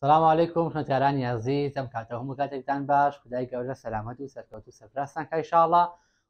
سلام عیکم خوێنتیارانی یازی ئەم کاتە هەموو کاتێکتان باش خدای گەورە سەلامەت و سەرکەوت و سەپراستان کایشاڵە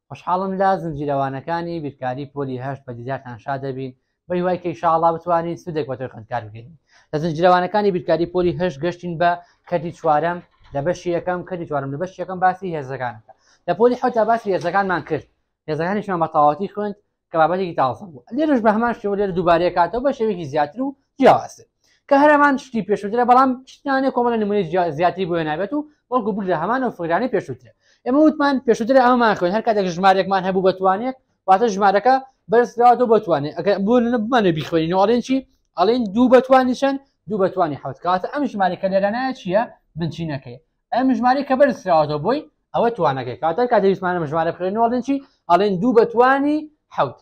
خوشحاڵم لا زنجیرەوانەکانی بیرکاری پۆلی هەشت بە دیدارتان شا دەبین بەی وای کە شاڵا بتوانین سودێک بەتۆی خوندکار بگەین لە زنجیرەوانەکانی بیرکاری پۆلی هەشت گەشتین بە کەدی چوارم لە بەشی یەکەم کەدی چوارم لە بەشی یەکەم باسی هێزەکانەکە لە پۆلی حوتا باسی هێزەکانمان کرد هێزەکانیشمان بەتەواتی خوند کە بابەتێکی تاڵسم بوو لێرش بەهمان شێوە لێر دووبارەیە کاتەوە بە شێوێکی زیاتر و جیاواستن کە هەرەمان شتی پێشوترە بەڵام شتانە کۆمەڵە نمونی زیاتی بۆ نابێت و وەڵکو بگرە هەمان و فگرانی پێشوترە ئێمە وتمان پێشوترە ئەمان خوێن هەر کاتێک ژمارێکمان هەبوو بتوانێت واتە ژمارەکە بەرزراوەوە بتوانێت ئەگە بوونە بمانە بیخوێنین ئاڵێنچی ئەڵێن دوو بتوانیشەن دوو بتوانی حوت کاتە ئەم ژمارەکە لێرانایە چییە بنچینەکەی ئەم ژماری کە بەرزراوەوە بۆی ئەوە توانەکەی کاتە کاتێویستمانە ژمارە بخێنەوەڵێن چی ئەڵێن دوو بتوانی حوت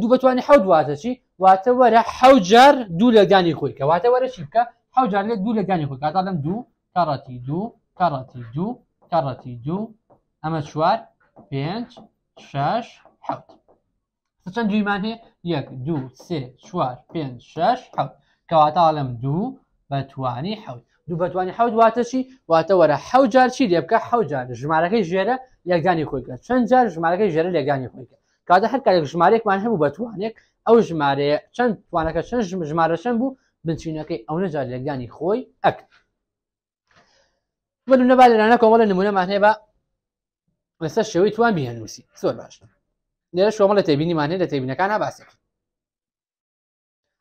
دوو بتوانانی حوت واتە چی واتە وەرە حەوجار دوو لەدانی خۆی کەواتە وەرە چی بکە حەوجار لێ دوو لەدانی خۆی کاتاڵم دوو کەڕەتی دوو کەڕەتی دوو کەڕەتی دوو ئەمە چوار پێنج شش حوت چەند دویمان هەیە یەک دوو سێ چوار پێنج شش حوت کەواتاڵم دوو بەتوانی حوت دوو بەتوانی حەوت واتە چی واتە وەرە حەوجار چی لێ بکە حەوجار ژمارەکەی ژێرە یەکدانی خۆیکە چەند جار ژمارەکەی ژێرە لەگانی خۆیکە کاتە هەر کارێک ژمارێکمان هەبوو بە توانێک ئەو ژمارەیە چەند توانەکە چەند ژمارە چەند بوو بنچینەکەی ئەو نەجار لەگانی خۆی ئەک بنەبا لەرانە کۆمەڵە نمونەمان هەیە بە لەسەر شێوەی توان بهێنوسی زۆر باش لێرە شۆمە لە تێبینیمانێ لە تێبینەکان باسێکی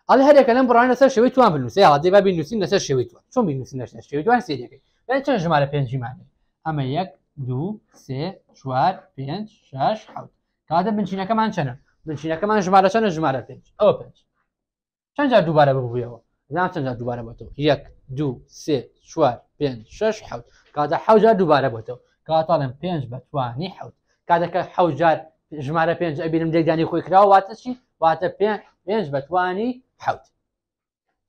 ئەل هەرێکە لەم بڕانە سەر شێوەی توان بنووسی یا دەبا بینوسین لەسەر شێوەی توان چۆن بینوسی لەسەر شێوی توان سێریەکەی لە چەند ژمارە پێنجیمانێ ئەمە یەک دوو سێ چوار پێنج شش حوت کاتە بنچینەکەمان چەنە بنچینەکەمان ژمارە چەنە ژمارە پێ ئەو پێ چەند جار دووبارە ببوویەوە زان چەند جار دووبارە بۆتەوە یەک دوو سێ چوار پێنج شش حوت کاتە حوجار دووبارە بۆتەوە کاتاڵم پێنج بەتوانی حوت کاتەکە حوجار ژمارە پێنج ئەبیرم دەگدانی خۆی کراوە واتە چی واتە پێنج بەتوانی حوت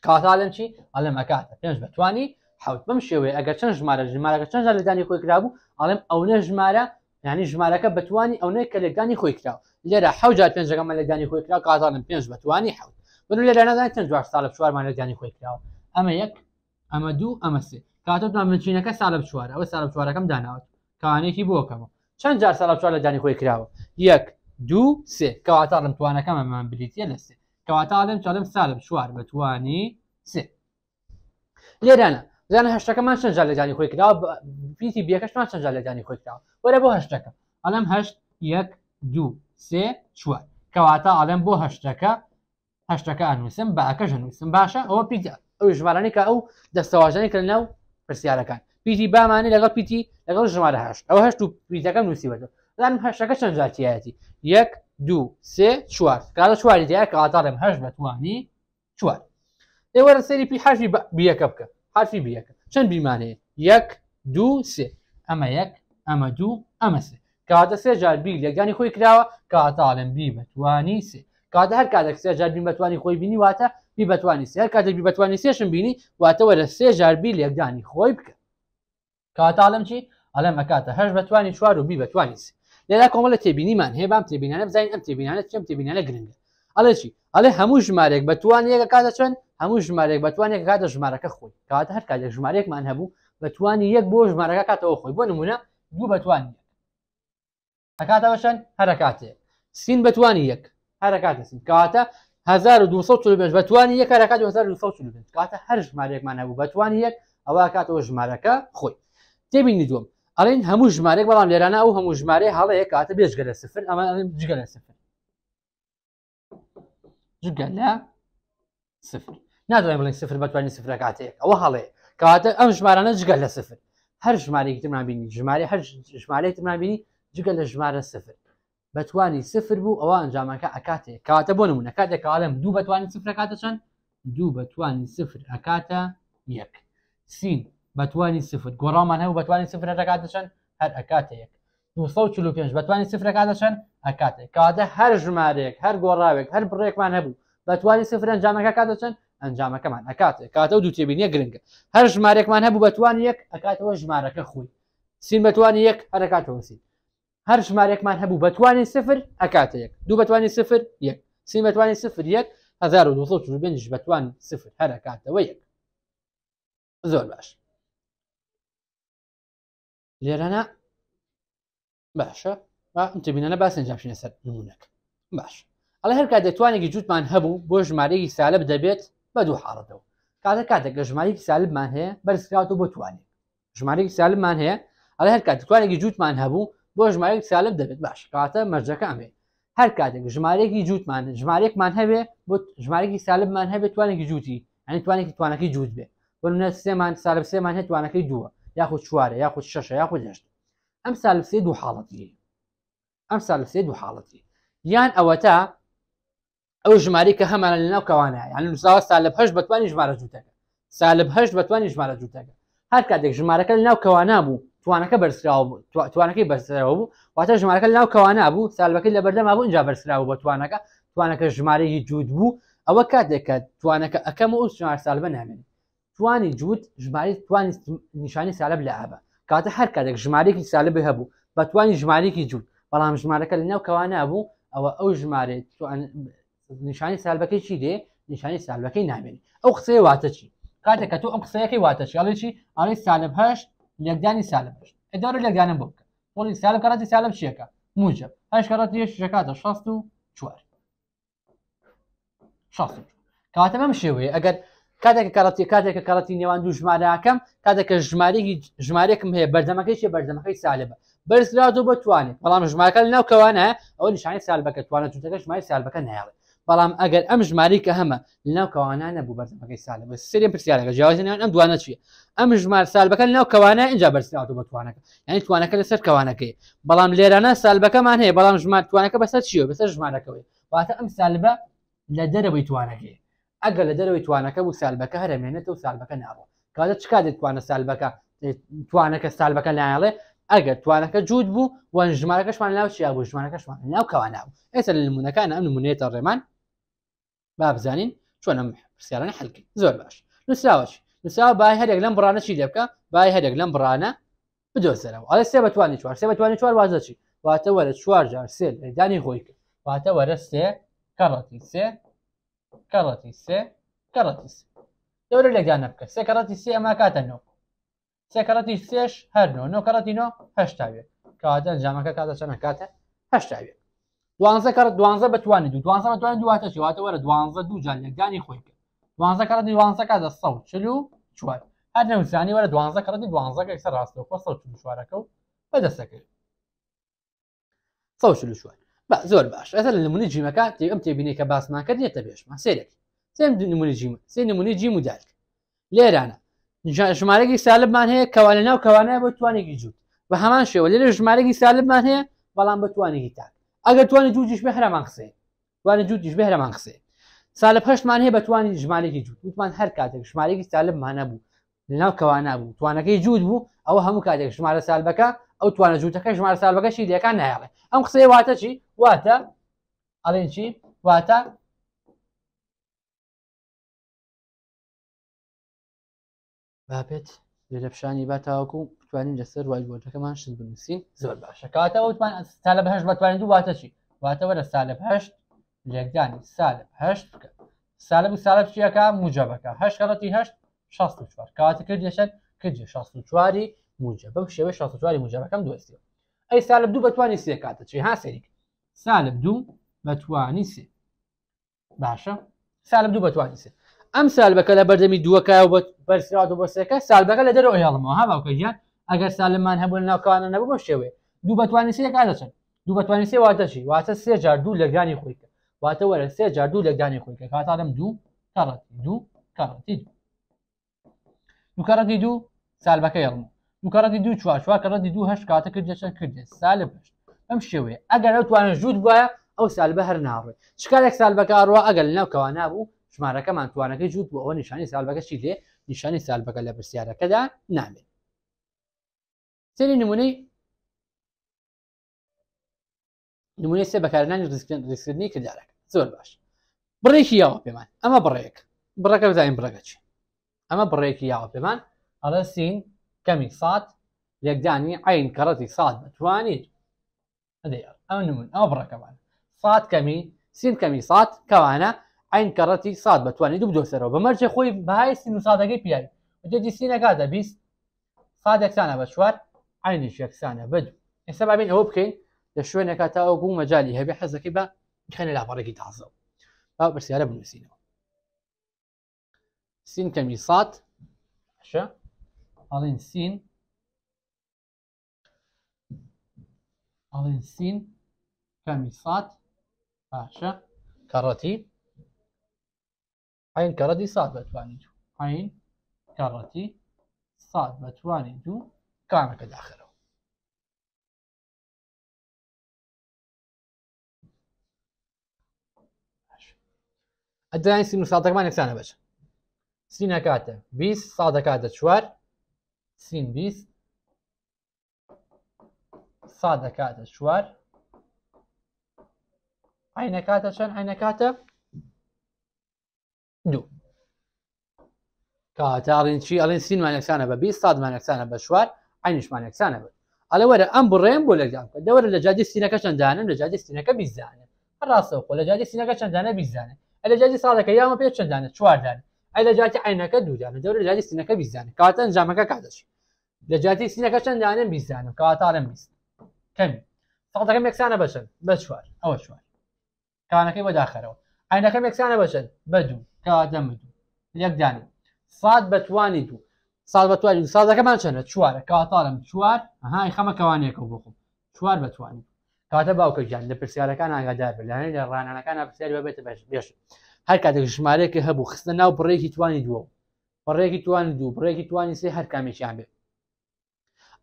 کاتاڵم چی ئەڵم ئەکاتە پێنج بەتوانی حوت بم شێوەیە ئەگەر چەند ژمارە ژمارەکە چەند جار لەدانی خۆی کرابوو ئەڵم ئەوە ژمارە ینی ژمارەکە بتوانانی ئەوەیە کە لەگانی خۆی کرا لێرە حوجات پێنجەکەمە لەگانی خۆی کرا قازانم پێنج بتوانانی حوت بن لێرە نادان چەند جوار ساڵە چوارمان لەگانی خۆی کراوە ئەمە یەک ئەمە دوو ئەمە سێ کاتۆ منچینەکە ساڵە چوار ئەوە ساڵە چوارەکەم داناوت کانێکی بۆکەمە چەند جار ساڵە چوار لەگانی خۆی کراوە یەک دوو سێ کەواتاڵم توانەکەمەمان بلیتە لە سێ کەواتاڵم چاڵم ساڵم چوار بتوانی سێ لێرانە زانە هەشتەکەمان چەند جار لە جانی خۆی کرا بیتی بیەکەشمان چەند جار لە جانی خۆی کرا وەرە بۆ هەشتەکە ئەلم هەشت یەک دوو سێ چوار کەواتە ئالم بۆ هەشتەکە هەشتەکە ئەنووسم بە ئەکەش نووسم باشە ئەوە پیت ئەو ژمارانی کە ئەو دەستەواژانی کرد ناو پرسیارەکان پیتی بامانی لەگەڵ پیتی لەگەڵ ژمارە هەشت ئەو هەشت و پیتەکەم نووسیوەەوە زانم هەشتەکە چەند جاتیایەتی یەک دوو سێ چوار کارە چواری دیە کە ئاتاڵم هەش بەتوانی چوار ئێوەرە سەری پیحەشی بیەکە بکە حرفی بیەکە چەند بیمانەیە یەک دوو سێ ئەمە یەک ئەمە دوو ئەمە سێ کاتە سێ جار بی لەگەانی خۆی کراوە کاتاڵم بی بەتوانی سێ کاتە هەر کاتێک سێ جار بی بەتوانی خۆی بینی واتە بی بەتوانی سێ کاتێک بی بەتوانی سێشم بینی واتەوە لە سێ جار بی لەگدانی خۆی بکە کاتاڵم چی ئەلە ئەکاتە هەش بەتوانی چوار و بی بەتوانی سێ لێرا کۆمەڵە تێبینیمان هێبام تێبینانە بزانین ئەم تێبینانە چەم تێبینانە گرنگە ئەڵێ چی ئەڵێ هەموو ژمارێک بەتوان یەکە کاتە چەند هەموو ژمارێک بەتوانێک کاتە ژمارەکە خۆی کاتە هەر کاتێک ژمارێکمان هەبوو بەتوانی یەک بۆ ژمارەکە کاتەوە خۆی بۆ نمونە دوو بەتوان ئەکاتەوە چەند هەرکاتێک سین بەتوانی یەک هەرکاتە سین کاتە 1245 بەتوانی یەک هەرکات 1245 کاتە هەر ژمارێکمان هەبوو بەتوانی یەک ئەوە کاتەوە ژمارەکە خۆی تێبینی دووەم ئەڵین هەموو ژمارێک بەڵام لێرانە و هەموو ژمارە هەڵەیە کاتە بێژگە لە سفر ئەمە جگە لە سفر جگە لە سفر نادوای بڵین سفر بتوانین سفرە کاتێک ئەوە هەڵێ کەواتە ئەم ژمارانە جگە لە سفر هەر ژمارێکی تمابینی ژماری هەر ژمارەی تمابینی جگە لە ژمارە سفر بەتوانی سفر بوو ئەوە ئەنجامەکە ئەکاتێ کاتە بۆ نمونە کاتێک کاڵم دوو بەتوانین سفر کاتە چەند دوو بەتوانین سفر ئەکاتە یەک سین بەتوانی سفر گۆڕامان هەبوو بەتوانین سفر دەکاتە چەند هەر ئەکاتە یەک پێ بەتوانانی سفرەکە دەچەن ئەکاتێک کاتە هەر ژمارێک هەر گۆڕاوێک هەر بڕێکمان هەبوو بەتوانانی سفر ئەنجامەکە کاتەچەن ئەنجامەکەمان ئەکاتێک کاتە و دووتێبینیە گرنگە هەر ژمارێکمان هەبوو بەتوان یەک ئەکاتەوە ژمارەکە خۆی سین بەتوانانی یەک ئەرەکاتەوە سین هەر ژمارێکمان هەبوو بەتوانانی سفر ئەکاتەیەک دوو بەتوانانی سفر یەک سین بەتوانانی سفر یەک 1940 بەتوان سفر هەرکاتەوە یەک زۆر باش لێرەنا باشە ئەمتبینە باس ئەنجامشینە سەر نمونونەک باش ئەڵ هەر کات دەتوانێکی جوتمان هەبوو بۆ ژمارەیەکی سالب دەبێت بە دوو حاڵەتەوە کاتە کاتێک لە ژمارەیەکی سالبمان هەیە بەرزکراوەوە بۆ توانێت ژمارەیەکی سالبمان هەیە ئەڵ هەر کات توانێکی جوتمان هەبوو بۆ ژمارەیەکی سالب دەبێت باش کاتە مەرجەکانێ هەر کاتێک ژمارەیەکی جوتمان ژمارێکمان هەبێ بۆ ژمارەیەکی سالبمان هەبێت توانێکی جوتی ئەنی توانێکی توانەکەی جووت بێ بۆ سێمان سالب سێمان هەیە توانەکەی دووە یاخود چوارە یاخود شەش یاخود هشت ئەم سال سێ دوو حاڵەتی ئەم سال سێ دوو حاڵەتی یان ئەوە تا ئەو ژماری کە هەمانە لە ناوکەوانە یان نووساوە سالب هەش بەتوانانی ژمارە جووتەکە سالب هەشت بەتوانانی ژمارە جووتەکە هەر کاتێک ژمارەکە لە ناوکەوانە بوو توانەکە بەرسراوە بوو توانەکەی بەرسەوە بوو واتە ژمارەکە لەناو کەوانە بوو سالبەکەی لە بەردەما بوو اینجا بەرسراوە بە توانەکە توانەکە ژمارەی جوود بوو ئەوە کاتێککە توانەکە ئەەکەم و ژمار سالبە نامێن توانی جوود ژماری توانی نیشانی سالب لە ئابە کاتە هەر کاتێک ژمارێکی سالبێ هەبوو بەتوانی ژمارێکی جوود بەڵام ژمارەکە لە ناو کەوانە بوو ئەوە ئەو ژمارێت نیشانی سالبەکەی چی دێ نیشانی سالبەکەی نامێنی ئەو قسەیە واتە چی کاتێک کە تۆ ئەم قسەیەکەی واتە چیڵێکی ئەڵی سالب هەشت لەگدانی سالبشت ئەدارە لەگدانم بۆ بکە پۆلی سالب کاتی سالب چیەکە موجب هەش کاتی شەکاتە 16 و چوار کاتە مەم شێوەیە ئەگەر کاتێک کاڵەتی کاتێککە کاڵەتی نێوان دوو ژمارەکەم کاتێککە ژمارێکی ژمارێکم هەیە بەردەمەکەی شێ بەردەمەکەی سالبە بەرزراو بتوانێت بەڵام ژماکە لە ناوکەوانە ئەو نیشانی سالبەکە توانە چونتەکە ژمای سالبەکە نیاڵێت بەڵام ئەگەر ئەم ژماریکە هەمە لەناوکەوانە نەبوو بەردەمەکەی سالبە سرێن پرسیارەکە جیاوازیان ئەم دوانە چیە ئەم ژمار سالبەکە لەناوکەوانە اینجا بەرزراو بتوانەکە یعنی توانەکە لەسەر کەوانەکەی بەڵام لێرانە سالبەکەمان هەیە بەڵام ژمار توانەکە بەسەر چیە بەسەر ژمارەکەوەی واتە ئەم سالبە لە دەرەوەی توانەکەی اگر يعني إيه، بو ئەگەر لە دەرەوەی توانەکە بوو سالبەکە هەرمێنێتە و سالبەکە ناڕوە کاتە چ کاتێک توانە سالبەکە توانەکە سالبەکە لایڵێ ئەگەر توانەکە جوود بوو وان ژمارەکەشمان ناو چیا بوو ژمارەکەشمان ناو کەواناو ئێستا لە نمونونەکان ئەم تر ڕێمان با بزانین چۆن ئەم پرسیارانە حلکی زور باش نووسراوەشی نووسرا بای هر لەم برانه چی لێ بکە هر هەرێک برانه بڕانە بدۆزەرەوە ئەلە سێ بتوانی چوار سێ بتوانی چوار وازەچی واتە وەرە چوار جار سیل دانی خۆی کرد واتە وەرە کارتی سه کەڕەتی سێ کەڕەتی سێ دەورە لێدانە بکە سێ کەڕەتی سێ ئەما کاتە نۆ سێ کەڕەتی سێش هەر نۆ نۆ کەڕەتی نۆ هەشتاوێت کەواتە ئەنجامەکە کاتە چەنە کاتە هەشتاوێت دوانزە کەڕ دوانزە بتوانێت و دوانزە بتوانێت دواتە چواتە وەرە دوانزە دوو جار لێدانی خۆی کرد دوانزە کەڕ دوانزە کاتە سە چل و چوار هەر نەوزانی وەرە دوانزە کەڕەتی دوانزە کەکسە ڕاستەوە سە چوارەکە و بەدەستەکرد سە چل و چوار زۆر باش ئەسە لە نمونی جیمەکە تێگەم تێبینێ کە باسمان کرد نێتە بێشمان سێرەکی سێم دو نمونی جیم سێ نمونی جیم و دارک لێرانە ژمارەێکی سالبمان هەیە کەوانە ناو کەوانەیە بە توانێکی جووت بە هەمان شێوە لێرە ژمارەێکی سالبمان هەیە بەڵام بە توانێکی تاک ئەگە توانانی جووتیش بە هەرمان قسێ توانە جووتیش بە هەرمان قسێ سالە پشتمان هەیە بە توانانی ژمارەێکی جووت وتمان هەر کاتێک ژمارەێکی سالبمانە بوو لەناو کەوانە بوو توانەکەی جووت بوو ئەوە هەموو کاتێک ژمارە سالبەکە ئەو توانە جووتەکە ژمارە ساڵبەکەشی دیەکان نایڵێ ئەم قسەی واتە چی واتە ئەڵێن چی واتە باپێت لە پیشانی باتاوەکو بتوانین لەسەر وایبوردەکەمان شت بنووسین زۆر باشە کاتەوە وتمان سالە بەهشت بتوانین دوو واتە چی واتەوە لە سالە هەشت لێکدانی سالە هەشت بکە سالە سالە چیەکە موجەبەکە هەشت کەڵەتی هەشت 16 کاتە کردێشە کردی 16 چواری موجە بەم شێوە شاسواری موجەکەم دوستی ئەی سالب دوو بەتوانی سێ کاتە چی ها سەریک سالب دوو بەتوانی سێ باشە سالب دوو بەتوانی سێ ئەم سالبەکە لە بەردەمی دووەکە بە بەرسرات و بەسەکە سالبەکە لە دەرەوە هێڵمەوە ها باوکە گیان ئەگەر سالمان هەبوو ناوکانە نەبوو بە شێوێ دوو بەتوانی سێ کاتەچن دوو بەتوانی سێ واتەشی واتە سێ جار دوو لەگانی خۆیکە واتە وەرە سێ جار دوو لەگانی خۆیکە کاتانم دوو کەڕەتی دوو کەڕەتی دوو دوو کەڕەتی دوو سالبەکە هێڵمەوە دوکە ڕەتی دوو چوار کە ڕەتی دوو هەشت کاتە کرد جەچە کردێ سالە پشت ئەم شێوەیە ئەگەر ئەوتوانە ژوود بایە ئەو سالبە هەر ناڕێ چکارێک سال بەکارڕوە ئەگەر ناوکەوا نبوو ژمارەکەمان توانەکەی جووت بۆ ئەوە نیشانی سالبەکە چی لێ نیشانی سالبەکە لە پرسیارەکەدا نامێت سری نمونەی نمونەی سێ بەکارانی ریسکردنی کردارەکە زۆر باش بڕێکی یاوە پێمان ئەمە بڕێک بڕەکە بزانین بڕەکە چی ئەمە بڕێکی یاوە پێمان ئەڵە سین کەمی سات عين كرتي صاد سات هذا أو نمون صاد بڕەکەمان سات کەمی سین کەمی سات کەوانە عین کەڕەتی سات بەتوانیت دو بدۆسەرەوە بەمەرجێ خۆی بەهای سین و سادەکەی سين جدی بيس صاد ساد بشوار عين يش عینیش بدو بد ئێستا بابین ئەوە بکەین لە شوێنێکات تا ئەو بوو مەجای هەبێ حەزەکەی بە کەنە لاپەڕێکی تازە با پرسیارە بنووسینەوە سين كمي صاد شە ئەڵین سین ئەڵین سین کەمیسات باشە کەڕەتی عین کەڕەتی سات بەتوانین عین کەڕەتی سات بەتوانین دوو کانەکە داخەرەوە ئەدانی سین و ساتەکەمان یەکسانە بچ سینە کاتە 20 سادە کاتە چوار سين بيس كاتا بیست سا ألين چوار عینەکاتە چەند عینەکاتە دوو کاتە ئەڵین چی ئەڵین سینمانێکسانە بە بی سادمانێکسانە بە شوار عینشمانێکسانە بێت ئەلە وەرە ئەم بڕێم بۆ لەگەام کە دەوەرە لە جادی سینەکە چەندانم لە جادی سینەکە بیزانێ ڕاستەوە لە جادی سینەکە چەندانە بیزانێ ئە لە جادی ساڵەکە یامە پێ شوار چواردانە ئە لە جااتی عینەکە دوودانە دەور لە جااتی سینەکە بیزانە کاتە ئەنجامەکە کاتەش لە جااتی سینەکە چەنددانم بیزانم کاتارم بیست کەمی فقەکەم یەکسانە بەشن بە چوار ئەوە چوار کانەکەی بەداخەرەوە عینەکەم یەکسانە بەشن بە دوو کادەم دوو یەکدانی سات بەتوانی دوو ساڵ بەتوانی سازەکەمان چەنە چوارە کاتارم چوار های خەمەکەوانەکە بخم چوار بەتوانی کاتە باوکە گیان لە پرسیارەکان ئاگادار بلانێت لە ڕانەکان پرسیار بێت بێش هەر کاتێک ژمارەیەکە هەبوو خستە ناو بڕێکی توانی دووە بڕێکی توانی دوو بڕێکی توانی سێ هەر کامێکیان بێت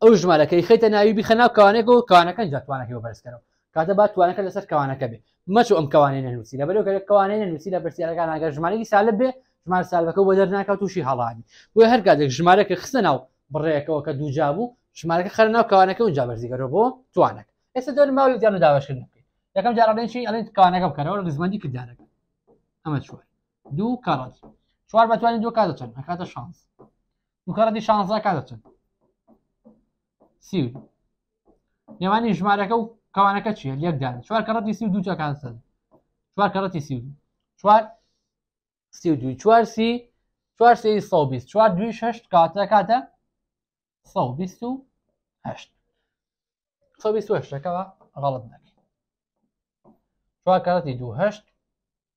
ئەو ژمارەکەی خیتە ناوی بخەناو کاوانێک و کاوانەکەن جاتوانەکەی بەرزکەەوە کاتە با توانەکە لەسەر کاوانەکە بێ مەچو ئەم کاوانێنە نووسی لە بەرەوە کەوانێنە نووسی لە بەرسیارەکان ناگەر ژمارەی سالب بێ ژمار سالەکە بۆ دەرناکە تووشی هەڵامی بۆی هەر کاتێک ژمارەکە خستە ناو بڕێکەوە کە دووجابوو ژمارەکە خەر ناو کاوانەکە اونجا بەرزیگەەوە بۆ توانەکە ئێستا دەر ماوەیان و داواشکردن بکەین یەکەم جارڕێنشی ئەڵێن کاوانەکە بکەنەوە لە زمانی کردارەکە ئەمە چوار دوو کارەت چوار بەتوانین دو کات دەچن ئەکاتە شانس دوکەڕەتی شانزە کات دەچن سی نێوانی ژمارەکە و کەوانەکە چیە لەکدان چوار کەڕەتی سی و دوو چکان سەر چوار کەڕەتی سی چوار سی و دوی چوار سی چوار سی سە بیست چوار دوی شەشت کاتە کاتە سە بیست و هەشت سە بیست هەشتەکەەوە غەڵت نەکەین چوار کەڕەتی دوو هەشت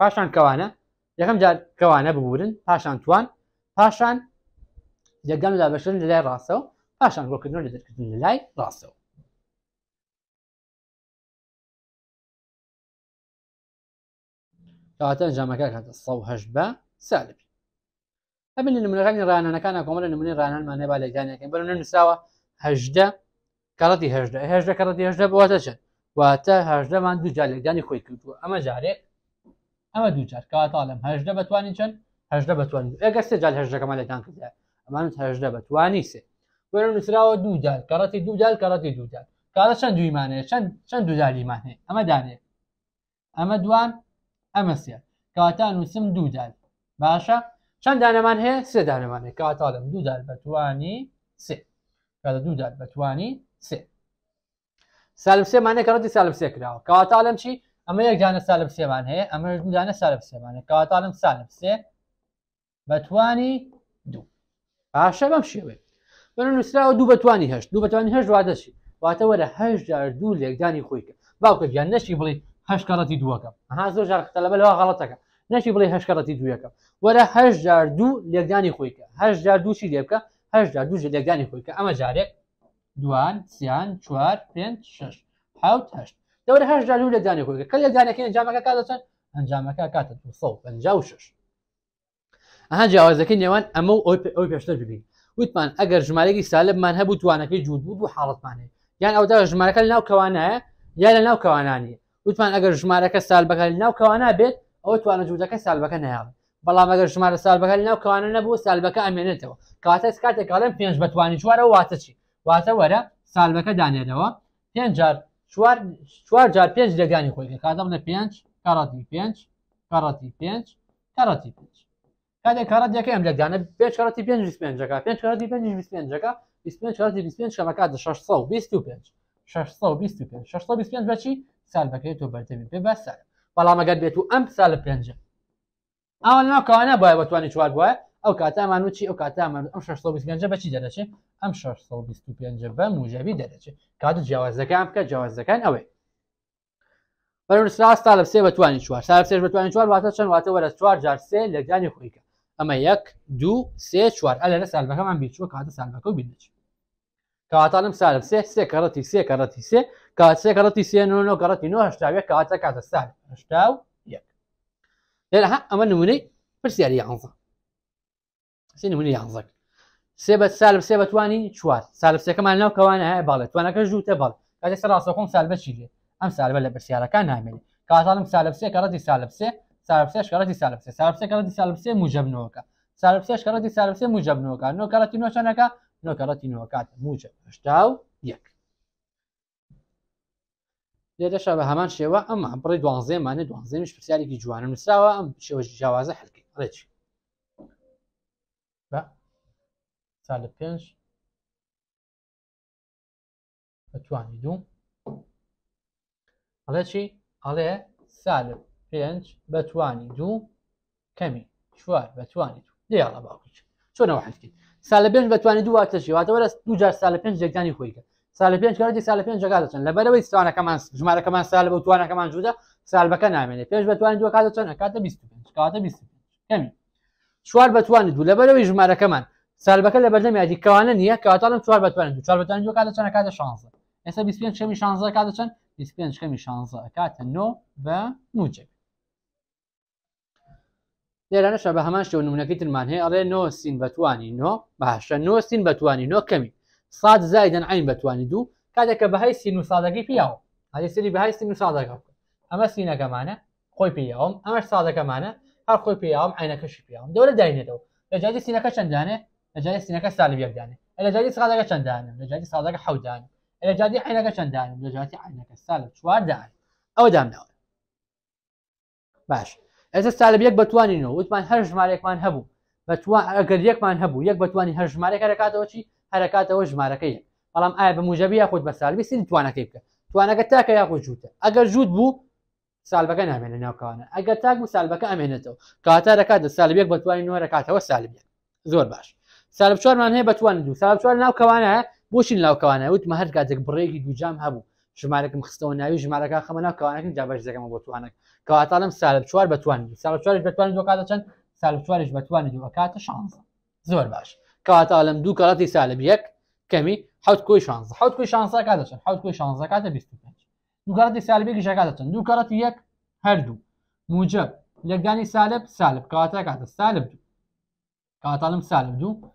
پاشان کەوانە یەکەم جار کەوانە ببورن پاشان توان پاشان جەگان و دابشن لە لای ڕاستە و پاشان ڕۆکردن لە دەرکردن لە لای ڕاستەوە کاتە ئەنجامەکە کاتە سەه بە سالبی ئەبن نمونەکانی ڕانانەکانە کۆمەلە نمونی ڕانانمانێ بالێکانەکەن بەرە نووساوە هەژدە کەڵەتی هەژدە هێژدە کەڵەتی هێژدە بواتە چن واتە هەژدەمان دوو جالێکدانی خۆی کردووە ئەمە جارێک ئەمە دووچار کاتاڵم هەشدە بتوانین چەند هەشدە بتوانین ئەگەر سێ جال هەشدەکەمە لەتان کردە ئەمان هەشدە بتوانی سێ وێرە نووسراوە دوو جار کەڕەتی دوو جال کەڕەتی دوو جار کارە چەند دویمانەیە چەند چەند دوو جاریمانەیە ئەمە دانێت ئەمە دوان ئەمە سێ کاتان نووسم دوو جار باشە چەند دانەمان هەیە سێ دانەمانەیە کاتاڵم دوو جار بتوانی سێ کاتە دوو جار بتوانی سێ سالم سێمانەیە کەڕەتی سالم سێ کراوە کاتاڵم چی ئەمە یەکجانە سالب سێمان هەیە ئەمەدانە سالب سێمانە کاتالم سالب سێ بەتوانی دوو پاشە بەم شێوێت بەن نووسراوە دوو بەتوانی هەشت دوو بەتوانی هەش وادەشی واتە وەرە هەش جار دوو لێکدانی خۆیکە باوکە گیان نەشی بڵی هەشکەڵەتی دووەکە ها زۆر ژارختە لە بەلەوە غڵەتەکە نەشی بڵی هەشکەڵەتی دووەکە وەرە هەش جار دوو لێکدانی خۆیکە هەش جار دووشی لێبکە هەش جار دوو لێکدانی خۆیکە ئەمە جارێک دوان سیان چوار پێ شش حوت هەشت دەورە هەش جاالو لە دانی خۆی کە لە دانەکەی ئەنجامەکە کا دەچن ئەنجامەکە کاتە پ شش ئەها جیاوازەکەی نێوان ئەمە ئەو پێشتر ببین وتمان ئەگەر ژمارەی سالبمان هەبوو توانەکەی جوود بوو بوو حاڵەتمانێ یان ئەودا ژمارەکە لە ناوکەوانایە یا لە ناوکەوانانی وتمان ئەگەر ژمارەکە سالبەکە لە ناوکەوانە بێت ئەو توانە جوودەکە سالبەکە نیاوە بەڵام ئەگەر ژمارە سالبەکە لە ناوکەوانە نەبوو سالبەکە ئەمێنێتەوە کاتەس کاتێک کاڵم پێنج بەتوانی چوارە واتە چی واتە وەرە سالبەکە دانێنەوە پێنجار چوار چوار جار پنج دگانی خویی که کدام نه پنج کاراتی پنج کاراتی پنج کاراتی پنج کدی کارات یا که ام دگانه پنج کاراتی پنج بیست پنج جگا پنج کاراتی پنج بیست پنج جگا بیست پنج کاراتی بیست پنج شما کدی شش صد بیست و پنج شش صد بیست و پنج شش صد بیست پنج بچی سال بکی تو بر تمیم پی بس سال ولی ما گفت تو ام سال پنج اول نه کانه باید و تو آنی چوار باید ئەو کاتامان وچی ئەو کاتامان ئەم 1625 بەچی دەدەچێت ئەم 1625 بە موژەوی دەدەچێت کات جیاوازەکان بکە جیاوازەکان ئەوێ بەرستا لە سێ بەتوانانی چوار سا سێ بتوانین چوار واتە چەند واتە وەرە چوار جار سێ لەگانی خۆیکە ئەمە یەک دوو سێ چوار ئە لە سالبەکەمان بیچوە کاتە سالبەکە و بینچ کاتانم سالم سێ سێ کەڕەتی سێ کەڕەتی سێ کات سێ کەڕەتی سێ نۆ گەڕەتی نۆ هشتاوێ کاتە کاتە سال هشتا و یەک لێرە ئەمە نمونەی پرسیاری یانزە سێ نمونی یانزەک سێ بە سالب سێ بەتوانی چوار سالبسەکەمان ناو کەوانە هەیە باڵێت توانەکە ژووتە بەڵ کاتێ سەر ڕاستەخۆم سالبەچی لێ ئەم سالبە لە بەرسیارەکان نامێنێ کاتاڵم سالبسێ کەڕەتی سالبسێ سالبسێش کەڕەتی سالبسێ سالبسێ کەڕەتی سالبسێ موجبنەوەکە سالبسێش کەڕەتی سالبسێ موجبنەوەکە نۆ کەڕەتی نۆچانەکە نۆ کەڕەتی نەوەکات موجب هشتا و یەک لێدەشا بە هەمان شێوە ئەم ئەمپڕی دوانزێمانە دوانزێمیش پرسیارێکی جوانە نووسراوە ئەم شێوە جیاوازە حلکی ڕێکی چا لە پێنج بەتوانی دوو ئەڵێ چی ئەڵێ سا لە پێنج بەتوانی دوو کەمی چوار بەتوانی دوو دێڵە باوکیچ چۆنەوە حکرد سا لە پێنج بەتوانی دوو واتەشیواتەوەرە دوو جار سا لە پێنج جێگانی خۆیکە سا لە پێنج کارێک سا لە پێنج جگا دەچن لەبەرەوەی ستوانەکەمان ژمارەکەمان سا لە بەتوانەکەمان جوودە سالبەکە نامێنێت پێش بەتوانین دووە کاتە چەند کاتە 25 کاتە 25 کەمی چوار بەتوانێت دوو لەبەرەوەی ژمارەکەمان سالبەکە لە بەردەمیادی کەوانە نییە کاتاڵم چوار بەتوانن چوار بەتوان جو کاتە چەند کاتە شانزە ئێستا 25 شەمی شانزە کاتە چەند 25 شەمی شانزە کاتە نۆ بە موچێک لێرانەشە بە هەمان شێو نمونەکەی ترمان هەیە ئەڵێ نۆ سین بەتوانی نۆ باشە نۆ سین بەتوانی نۆ کەمی ساد زایدەن عین بەتوانی دوو کاتێککە بەهای سین و سادەکەی پیاوە هەلی سری بەهای سین و سادەکە ئەمە سینەکەمانە خۆی پیاوم ئەمەش سادەکەمانە هەر خۆی پیاوم عینەکەشی پیاوم دەورە داینێتەوە لەجای سینەکە چەندانێ لە سینەکە سالی یەکدانێ لە جای ساڵەکە چەنددانم لە جای ساڵەکە حودانم لە جادی عینەکە چەنددانم لە جاتی عینەکە ساە او دام دامناوە باش ئەس سالب یەک بتوانینەوە وتمان هەر ژمارێکمان هەبوو ئەگەر یەکمان هەبوو یەک بتوانی هەر ژمارە هەرکاتەوە چی هەرکاتەوە ژمارەکەی بەڵام ئایا آية بە موژەبی یاخود بە توانا سین توانەکەی بکە توانەکە تاکە یاخود جووتە ئەگەر جووت بوو سالبەکە نامێنە ناوکانە ئەگەر تاک و كاتا ركاد السالب يك بتواني نو ركاته وسالب زور باش سالب چوارمان هەیە بەتوان دوو سالب چوار ناوکەوانە بۆشین لاوکەوانە وتمە هەر کاتێک بڕێکی دووجام هەبوو ژمارەکەم خستەوە ناوی ژمارەکە خەمە ناوکەوانەکەم جابش دەکەمە بۆ توانک کەواتاڵم سالب چوار بەتوان سال چوارش بتوان دو کاتە چەند سال چوارش بتوانێت دووە کاتە شانزە زۆر باش کەواتاڵم دوو کەڵاتی سالب یەک کەمی حوت کۆی شانز حوت کوی شانزە کاتەچەند حوت کوی شانزە کاتە 25 دووکەڵاتی سالبێکی ژکاتەچەند دوو کەڵەتی یەک هەردوو موجب لەگانی سالب سالب کاتە کاتە سالب دوو کاتاڵم سالب دوو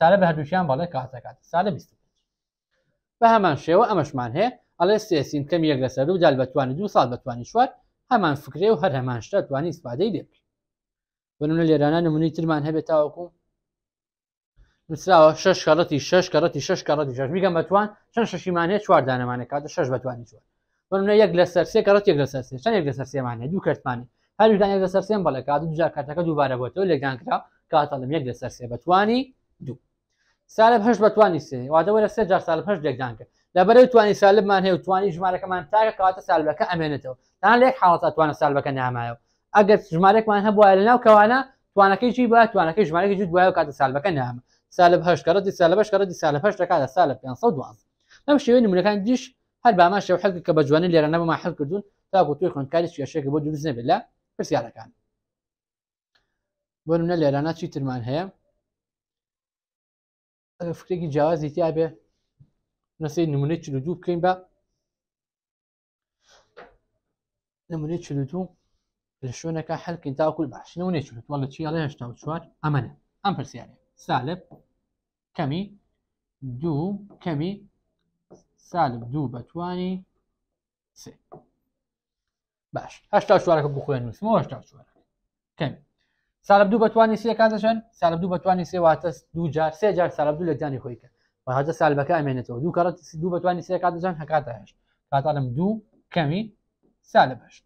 سالە بە هەردووشیان بەڵێ کاتەکات سالە 25 بە هەمان شێوە ئەمەشمان هەیە ئەڵێ سێسین کەم یەک لەسەر و جال بەتوانانی دو سال بەتوانانی شوار هەمان فکرێ و هەر هەمان شتە توانانی ئیسپادەی لێ بنونە لێرانە نمونی ترمان هەبێت تاوەکو نووسراوە شش کەڕەتی شش کەڕەتی شش کەڕەتی شش میگەم بەتوان چەند شەشیمانەیە چواردانەمانە کاتە شش بەتوانی چوار بنە یەک لە سەرسێ کەڕەت یەک لە سەرسێ چەند یەک لە سەرسێمانە دوو کەرتمانی هەردان یەک لە سەرسێن بەڵێ کات دوجار کاتەکە دووبارە بۆتەوە لێگان کرا کاتەڵم یەک لە سەرسێ بەتوانی دوو سالب هەش بەتوانی سێ وادەوە لە سێ جار سال هەش دێکدان کرد لەبەر توانی سالبمان هەیە توانی ژمارەکەمان تاکە کەواتە سالبەکە ئەمێنێتەوە تان لێک حڵات توانە سالبەکە نامایەوە ئەگەر ژمارێکمان هەبووە لە ناو کەوانە توانەکەی چی بە توانەکەی ژمارەی جوود وایە کاتە سالبەکە نامە سالب هەشکەڕەتی سالبەش کەڕەتی سالە هەش دەکاتە سالە 512 ئەم شێوێن نمونەکان دیش هەر بامان شێو حەکە کە بە جوانی لێرە نەما حەل کردوون تاکو توی خوندکاری شێشێکە بۆ دروست نەبێت لە پرسیارەکان بۆ نمونە لێرانە چی ترمان هەیە فکری کی جواز دیتی آبی نسی نمونه چلو دو بکەین با نمونه چلو دو لشونه که حل شوێنەکە هەلکن تاکول باش نمونه چلو دو وڵە چی لە هشتا و چوار ئەمەە ئەم پرسیارێ سالب کمی دو کمی سالب دو بەتوانی سه باش هشتا چوارەکە بخوێن نووسمەوە هشتا چوارەکە کمی سالبدوو بەتوانانی سیەکان دەشن سالبدوو بەتوانانی سێواتە دو جار سێ جار سالبدوو لە جانی خۆیکە بەهاجە سالبەکە ئەمێنێتەوە دوو کەڕەت دوو بەتوانانی سێکات دەژان هەکاتە هەش کاتانم دوو کەمی سالە بەشت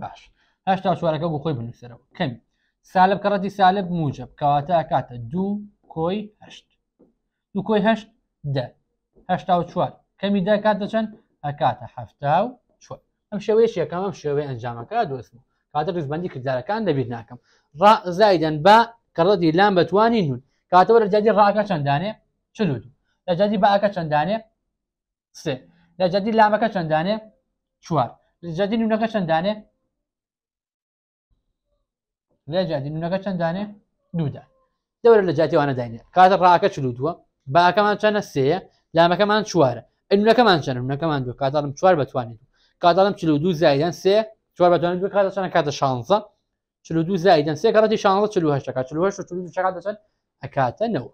باش هەشتا چوارەکە بۆ خۆی بنووسەرەوە کەمی سالب کەڕەتی سالب موجب کەواتە ئەکاتە دوو کۆی هەشت دوو کۆی هەشت ده هەشتا و چوار کەمی داکات دەچەند ئەکاتە هەفتا و چوار ئەم شێوەیە شیەکەم ئەم شێوەی ئەنجامەکە دۆستمە کاتە ڕزبندی کردارەکان دەبییر ناکەم زایدەن با کەڕەتی لام بەتوانی نون کاتەوە لە جادی ڕاکە چەندانێ چلو دو لە جادی باکە چەندانێ سێ لە جادی لامەکە چەندانێ چوار لە جادی نونەکە چەندانێ لە جادی نونەکە چەندانێ دوودا دەورە لە جاتیوانە داینێ کاتە ڕاکە چلو دووە باکەمان چەنە سەیە لامەکەمان چوارە ئەنونەکەمان چەنە نونەکەمان دو کاتاڵم چوار بتوانێت کاتاڵم چلو دوو زایدەن سێ چوار بەتوانین دو کات چەند کاتە شانزە چلو دو زایدن سێ کاتی شانزە چلو هەشتەکە چلو هەشت چلو چ کاتەچەند ئەکاتە نەوە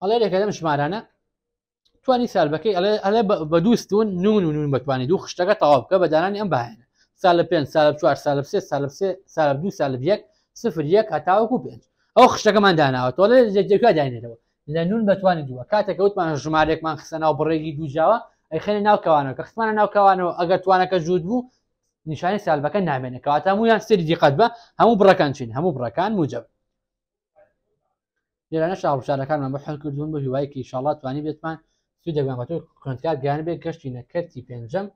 ئەڵێ لێکە لەم ژمارانە توانی سالبەکەی ئەلێ بە دوستون نون و نون بتوانانی دوو خشتەکە تەواو بکە بەدانانی ئەم باێنە سال لە پێنج سال چوار سال سێ سال سێ سال دو سال یەک سفر یەک هەتاوەکو پێنج ئەو خشتەکەمان داناوە تۆ لە جێکا داێتەوە لە نون بتوانین دووە کاتێک وتمان ژمارێکمان خسەناو بڕێگی دووجاوە ئەی خێنە ناوکەوانەوە کە خستمانە ناوکەوانەوە ئەگەر توانەکە جوود بوو نیشانی سالبەکە نامێنێکەوە هەمویان سری دیقەت بە هەموو بڕەکان چین هەموو بڕەکان موجب لێرانە شاڕشارەکانمان بەحل کردوون بە هیوایکی شڵات توانی بێتمان سوودەگەمەتۆ کنتکار گیان بێت گەشتی نەکەتی پێنجەم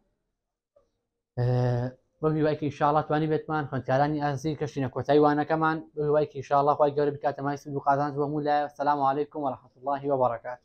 بە هیوایکی شاڵات توانی بێتمان خوندکارانی ئازی کەشتینە کۆتایی وانەکەمان بە هیوایکی شاڵە خی گەورە بکاتەمای سند و قازان بەمو لای سلام عیکم وەرححمت اللهی وبرکات